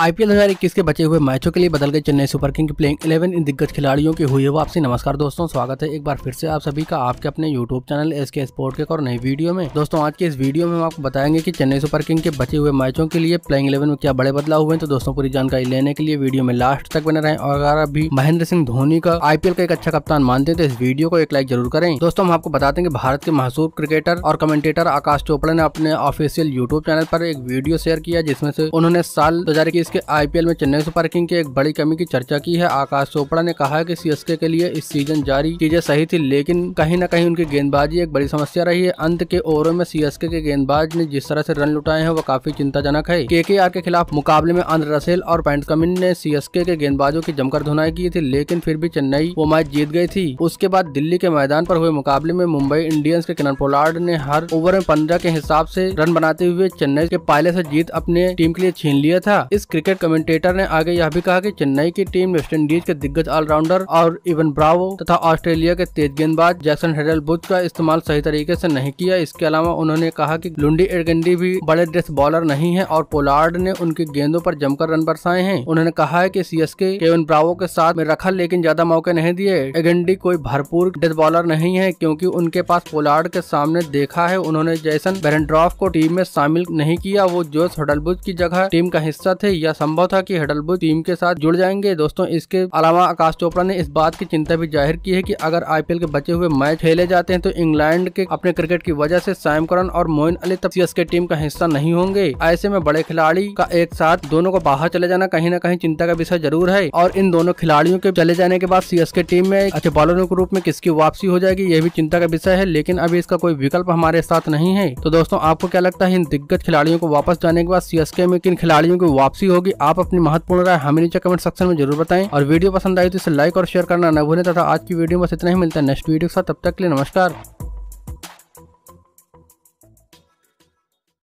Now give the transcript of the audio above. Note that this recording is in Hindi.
आईपीएल 2021 के बचे हुए मैचों के लिए बदल गए चेन्नई सुपर किंग की प्लेइंग 11 इन दिग्गज खिलाड़ियों के हुई वापसी नमस्कार दोस्तों स्वागत है एक बार फिर से आप सभी का आपके अपने YouTube channel S K sport के और नई वीडियो में दोस्तों आज के इस वीडियो में हम आपको बताएंगे कि चेन्नई सुपर किंग के बचे हुए मैचों के लिए प्लेइंग इलेवन में क्या बड़े बदलाव हुए तो दोस्तों पूरी जानकारी लेने के लिए वीडियो में लास्ट तक बने रहे और अगर अभी महेंद्र सिंह धोनी का आईपीएल का एक अच्छा कप्तान मानते हैं तो इस वीडियो को एक लाइक जरूर करें दोस्तों हम आपको बताते हैं भारत के मशहूर क्रिकेटर और कमेंटेटर आकाश चोपड़ा ने अपने ऑफिशियल यूट्यूब चैनल पर एक वीडियो शेयर किया जिसमें से उन्होंने साल दो सीरीज के आईपीएल में चेन्नई सुपर किंग के एक बड़ी कमी की चर्चा की है आकाश चोपड़ा ने कहा कि सीएसके के लिए इस सीजन जारी चीजें सही थी लेकिन कहीं न कहीं उनकी गेंदबाजी एक बड़ी समस्या रही है अंत के ओवरों में सीएसके के गेंदबाज ने जिस तरह से रन लुटाए हैं वो काफी चिंताजनक है के के खिलाफ मुकाबले में अंध रसेल और कमिन ने सीएसके के गेंदबाजों की जमकर धुनाई की थी लेकिन फिर भी चेन्नई वो मैच जीत गई थी उसके बाद दिल्ली के मैदान पर हुए मुकाबले में मुंबई इंडियंस के किरण पोलार्ड ने हर ओवर में पंद्रह के हिसाब से रन बनाते हुए चेन्नई के पायले से जीत अपने टीम के लिए छीन लिया था इस क्रिकेट कमेंटेटर ने आगे यह भी कहा कि चेन्नई की टीम वेस्ट इंडीज के दिग्गज ऑलराउंडर और इवन ब्रावो तथा ऑस्ट्रेलिया के तेज गेंदबाज जैसन हेडल बुद्ध का इस्तेमाल सही तरीके से नहीं किया इसके अलावा उन्होंने कहा कि लुंडी एरगेंडी भी बड़े डेस्ट बॉलर नहीं है और पोलार्ड ने उनकी गेंदों पर जमकर रन बरसाए हैं उन्होंने कहा है सी एस केवन ब्रावो के साथ में रखा लेकिन ज्यादा मौके नहीं दिए एगेंडी कोई भरपूर डेथ बॉलर नहीं है क्योंकि उनके पास पोलार्ड के सामने देखा है उन्होंने जैसन बेरेंड्रॉफ को टीम में शामिल नहीं किया वो जोश हडलबुज की जगह टीम का हिस्सा थे यह संभव था कि हडलबुज टीम के साथ जुड़ जाएंगे दोस्तों इसके अलावा आकाश चोपड़ा ने इस बात की चिंता भी जाहिर की है कि अगर आईपीएल के बचे हुए मैच खेले जाते हैं तो इंग्लैंड के अपने क्रिकेट की वजह से साइम करन और मोइन अली तब सीएसके टीम का हिस्सा नहीं होंगे ऐसे में बड़े खिलाड़ी का एक साथ दोनों को बाहर चले जाना कहीं न कहीं चिंता का विषय जरूर है और इन दोनों खिलाड़ियों के चले जाने के बाद सीएसके टीम में अच्छे बॉलरों के रूप में किसकी वापसी हो जाएगी यह भी चिंता का विषय है लेकिन अभी इसका कोई विकल्प हमारे साथ नहीं है तो दोस्तों आपको क्या लगता है इन दिग्गज खिलाड़ियों को वापस जाने के बाद सीएसके में किन खिलाड़ियों की वापसी होगी आप अपनी महत्वपूर्ण राय हमें नीचे कमेंट सेक्शन में जरूर बताएं और वीडियो पसंद आई तो इसे लाइक और शेयर करना न भूलें तथा आज की वीडियो बस इतना ही मिलता है नेक्स्ट वीडियो के साथ तब तक के लिए नमस्कार